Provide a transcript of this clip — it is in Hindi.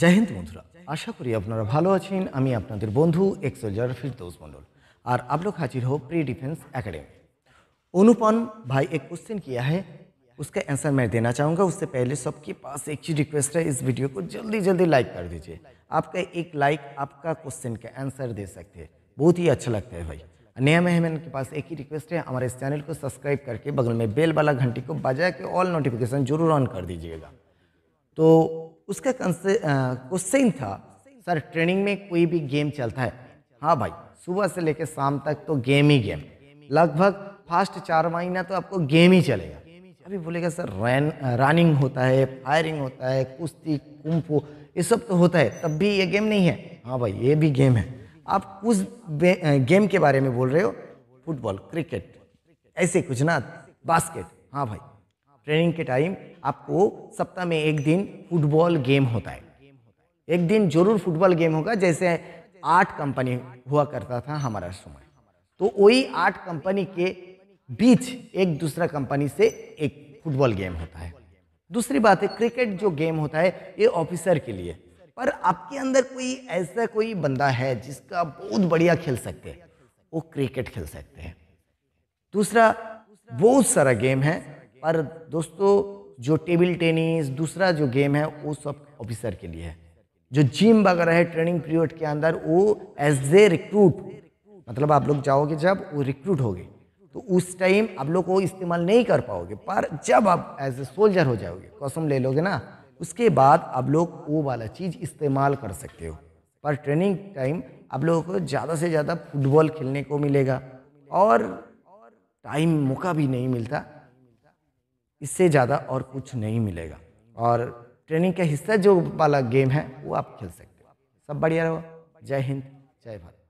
জয় হিন্দ বন্ধুরা আশা করি আপনারা ভালো আছেন আমি আপনাদের বন্ধু এক্স সোলজার ফিরদৌস মণ্ডল আর आप लोग हाजिर हो प्री डिफेंस एकेडमी अनुपम भाई एक क्वेश्चन किया है उसका आंसर मैं देना चाहूँगा उससे पहले सबके पास एक चीज़ रिक्वेस्ट है इस वीडियो को जल्दी जल्दी लाइक कर दीजिए आपका एक लाइक आपका क्वेश्चन का आंसर दे सकते हैं बहुत ही अच्छा लगता है भाई नया मेहमान के पास एक ही रिक्वेस्ट है हमारे इस चैनल को सब्सक्राइब करके बगल में बेल वाला घंटी को बजा के ऑल नोटिफिकेशन जरूर ऑन कर दीजिएगा तो उसका क्वेश्चन था सर ट्रेनिंग में कोई भी गेम चलता है हाँ भाई सुबह से लेकर शाम तक तो गेम ही गेम लगभग फास्ट चार महीना तो आपको गेम ही चलेगा अभी बोलेगा सर रन रनिंग होता है फायरिंग होता है कुश्ती कुंफू ये सब तो होता है तब भी ये गेम नहीं है हाँ भाई ये भी गेम है आप कुछ गेम के बारे में बोल रहे हो फुटबॉल क्रिकेट ऐसे कुछ ना बास्केट हाँ भाई ट्रेनिंग के टाइम आपको सप्ताह में एक दिन फुटबॉल गेम होता है एक दिन जरूर फुटबॉल गेम होगा जैसे आठ कंपनी हुआ करता था हमारा समय तो वही आठ कंपनी के बीच एक दूसरा कंपनी से एक फुटबॉल गेम होता है दूसरी बात है क्रिकेट जो गेम होता है ये ऑफिसर के लिए पर आपके अंदर कोई ऐसा कोई बंदा है जिसका बहुत बढ़िया खेल सकते हैं वो क्रिकेट खेल सकते हैं दूसरा बहुत सारा गेम है पर दोस्तों जो टेबल टेनिस दूसरा जो गेम है वो सब ऑफिसर के लिए है जो जिम वगैरह है ट्रेनिंग पीरियड के अंदर वो एज ए रिक्रूट मतलब आप लोग जाओगे जब वो रिक्रूट होगे तो उस टाइम आप लोग को इस्तेमाल नहीं कर पाओगे पर जब आप एज ए सोल्जर हो जाओगे कौसम ले लोगे ना उसके बाद आप लोग वो वाला चीज़ इस्तेमाल कर सकते हो पर ट्रेनिंग टाइम आप लोगों को ज़्यादा से ज़्यादा फुटबॉल खेलने को मिलेगा और टाइम मौका भी नहीं मिलता इससे ज़्यादा और कुछ नहीं मिलेगा और ट्रेनिंग का हिस्सा जो वाला गेम है वो आप खेल सकते हो सब बढ़िया रहो जय हिंद जय भारत